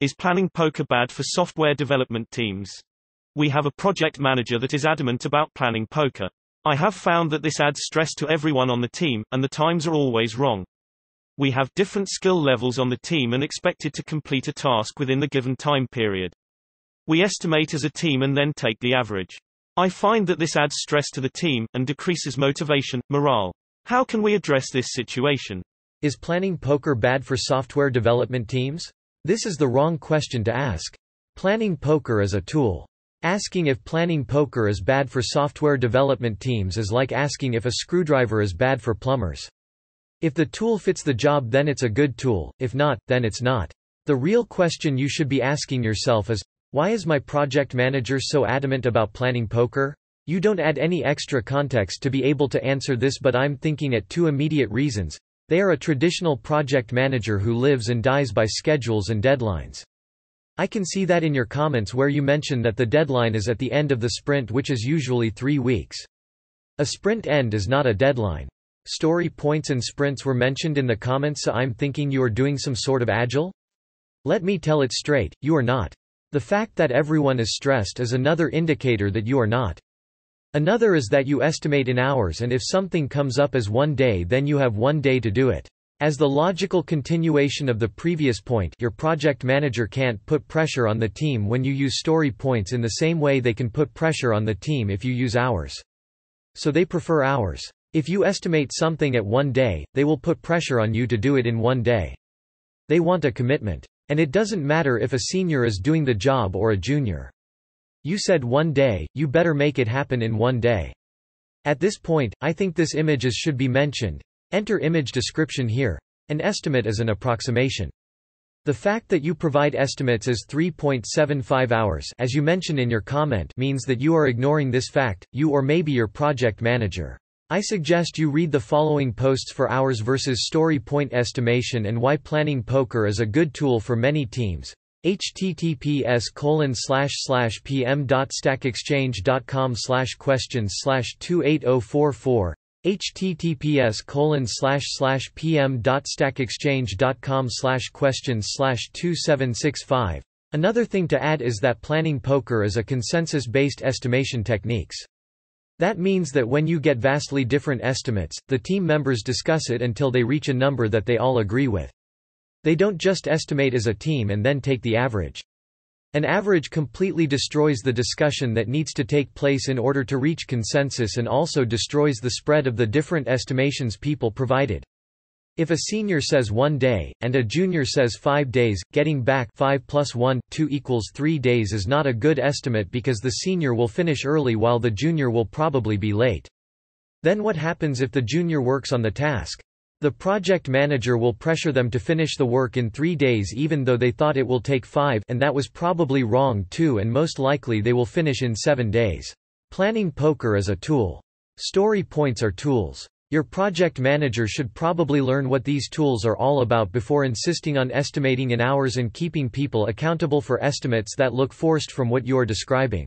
is planning PokerBad for software development teams. We have a project manager that is adamant about planning poker. I have found that this adds stress to everyone on the team, and the times are always wrong. We have different skill levels on the team and expected to complete a task within the given time period. We estimate as a team and then take the average. I find that this adds stress to the team, and decreases motivation, morale. How can we address this situation? Is planning poker bad for software development teams? This is the wrong question to ask. Planning poker is a tool. Asking if planning poker is bad for software development teams is like asking if a screwdriver is bad for plumbers. If the tool fits the job then it's a good tool, if not, then it's not. The real question you should be asking yourself is, why is my project manager so adamant about planning poker? You don't add any extra context to be able to answer this but I'm thinking at two immediate reasons. They are a traditional project manager who lives and dies by schedules and deadlines. I can see that in your comments where you mention that the deadline is at the end of the sprint which is usually three weeks. A sprint end is not a deadline. Story points and sprints were mentioned in the comments so I'm thinking you are doing some sort of agile? Let me tell it straight, you are not. The fact that everyone is stressed is another indicator that you are not. Another is that you estimate in hours and if something comes up as one day then you have one day to do it. As the logical continuation of the previous point your project manager can't put pressure on the team when you use story points in the same way they can put pressure on the team if you use hours. So they prefer hours. If you estimate something at one day, they will put pressure on you to do it in one day. They want a commitment. And it doesn't matter if a senior is doing the job or a junior. You said one day, you better make it happen in one day. At this point, I think this image is should be mentioned. Enter image description here. An estimate is an approximation. The fact that you provide estimates as 3.75 hours as you mention in your comment means that you are ignoring this fact, you or maybe your project manager. I suggest you read the following posts for hours versus story point estimation and why planning poker is a good tool for many teams https colon slash slash pm.stackexchange.com slash questions slash 28044 https colon slash slash pm.stackexchange.com slash questions slash 2765 Another thing to add is that planning poker is a consensus-based estimation techniques. That means that when you get vastly different estimates, the team members discuss it until they reach a number that they all agree with. They don't just estimate as a team and then take the average. An average completely destroys the discussion that needs to take place in order to reach consensus and also destroys the spread of the different estimations people provided. If a senior says one day, and a junior says five days, getting back 5 plus 1, 2 equals 3 days is not a good estimate because the senior will finish early while the junior will probably be late. Then what happens if the junior works on the task? The project manager will pressure them to finish the work in three days even though they thought it will take five and that was probably wrong too and most likely they will finish in seven days. Planning poker is a tool. Story points are tools. Your project manager should probably learn what these tools are all about before insisting on estimating in hours and keeping people accountable for estimates that look forced from what you are describing.